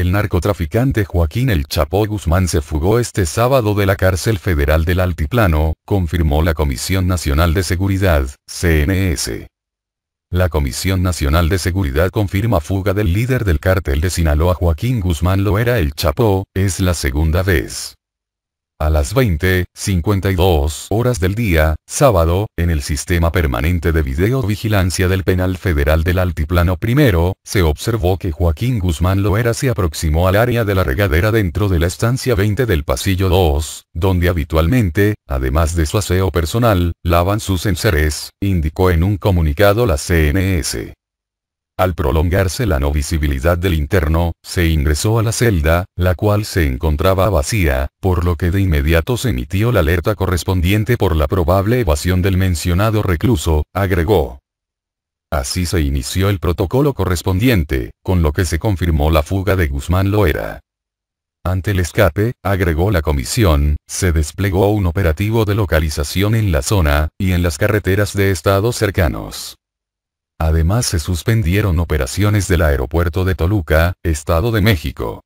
El narcotraficante Joaquín El Chapo Guzmán se fugó este sábado de la cárcel federal del Altiplano, confirmó la Comisión Nacional de Seguridad, CNS. La Comisión Nacional de Seguridad confirma fuga del líder del cártel de Sinaloa Joaquín Guzmán lo era El Chapo, es la segunda vez. A las 20.52 horas del día, sábado, en el sistema permanente de videovigilancia del penal federal del Altiplano primero, se observó que Joaquín Guzmán Loera se aproximó al área de la regadera dentro de la estancia 20 del pasillo 2, donde habitualmente, además de su aseo personal, lavan sus enseres, indicó en un comunicado la CNS. Al prolongarse la no visibilidad del interno, se ingresó a la celda, la cual se encontraba vacía, por lo que de inmediato se emitió la alerta correspondiente por la probable evasión del mencionado recluso, agregó. Así se inició el protocolo correspondiente, con lo que se confirmó la fuga de Guzmán Loera. Ante el escape, agregó la comisión, se desplegó un operativo de localización en la zona, y en las carreteras de estados cercanos. Además se suspendieron operaciones del aeropuerto de Toluca, Estado de México.